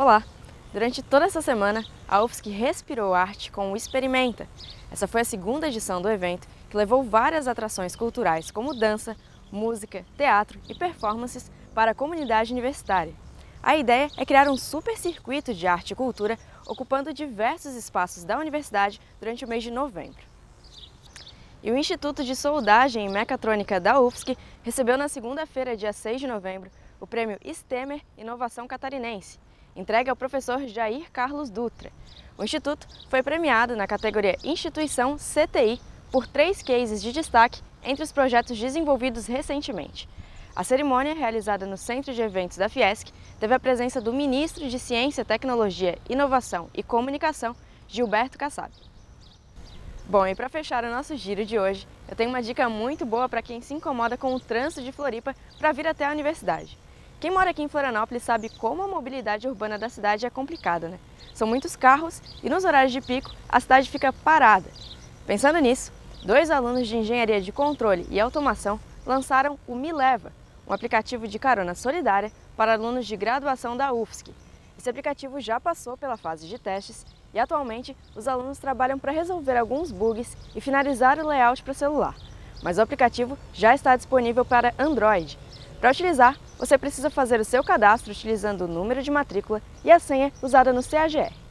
Olá! Durante toda essa semana, a UFSC respirou arte com o Experimenta. Essa foi a segunda edição do evento que levou várias atrações culturais como dança, música, teatro e performances para a comunidade universitária. A ideia é criar um super circuito de arte e cultura ocupando diversos espaços da universidade durante o mês de novembro. E o Instituto de Soldagem e Mecatrônica da UFSC recebeu na segunda-feira, dia 6 de novembro, o prêmio STEMER Inovação Catarinense, entregue ao professor Jair Carlos Dutra. O Instituto foi premiado na categoria Instituição CTI por três cases de destaque entre os projetos desenvolvidos recentemente. A cerimônia, realizada no Centro de Eventos da Fiesc, teve a presença do ministro de Ciência, Tecnologia, Inovação e Comunicação, Gilberto Kassab. Bom, e para fechar o nosso giro de hoje, eu tenho uma dica muito boa para quem se incomoda com o trânsito de Floripa para vir até a universidade. Quem mora aqui em Florianópolis sabe como a mobilidade urbana da cidade é complicada, né? São muitos carros e nos horários de pico a cidade fica parada. Pensando nisso, dois alunos de Engenharia de Controle e Automação lançaram o Me Leva, um aplicativo de carona solidária para alunos de graduação da UFSC. Esse aplicativo já passou pela fase de testes e atualmente os alunos trabalham para resolver alguns bugs e finalizar o layout para o celular. Mas o aplicativo já está disponível para Android. Para utilizar, você precisa fazer o seu cadastro utilizando o número de matrícula e a senha usada no CAGR.